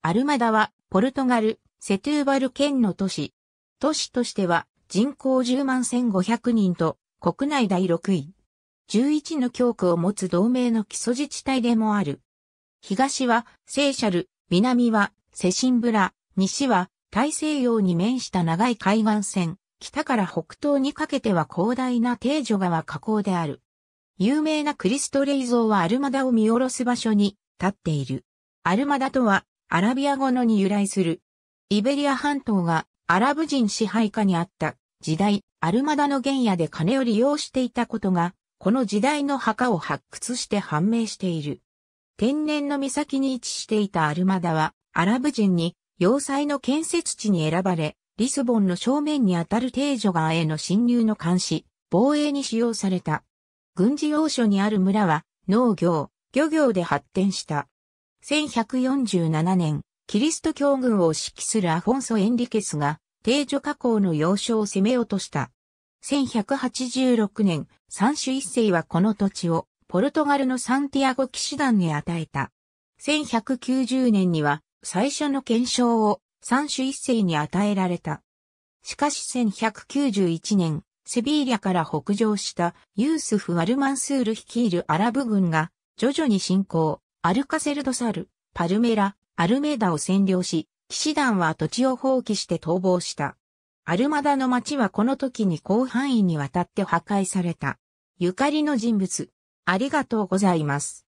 アルマダは、ポルトガル、セトゥーバル県の都市。都市としては、人口10万1500人と、国内第6位。11の教区を持つ同盟の基礎自治体でもある。東は、セーシャル、南は、セシンブラ、西は、大西洋に面した長い海岸線、北から北東にかけては広大な定所川河口である。有名なクリストレイ像はアルマダを見下ろす場所に立っている。アルマダとはアラビア語のに由来する。イベリア半島がアラブ人支配下にあった時代、アルマダの原野で金を利用していたことが、この時代の墓を発掘して判明している。天然の岬に位置していたアルマダは、アラブ人に要塞の建設地に選ばれ、リスボンの正面にあたる定女川への侵入の監視、防衛に使用された。軍事要所にある村は農業、漁業で発展した。1147年、キリスト教軍を指揮するアフォンソ・エンリケスが、定女加工の要所を攻め落とした。1186年、三種一世はこの土地を、ポルトガルのサンティアゴ騎士団に与えた。1190年には、最初の検証を、三種一世に与えられた。しかし1191年、セビーリャから北上したユースフ・アルマンスール率いるアラブ軍が徐々に進行、アルカセルドサル、パルメラ、アルメダを占領し、騎士団は土地を放棄して逃亡した。アルマダの町はこの時に広範囲にわたって破壊された。ゆかりの人物、ありがとうございます。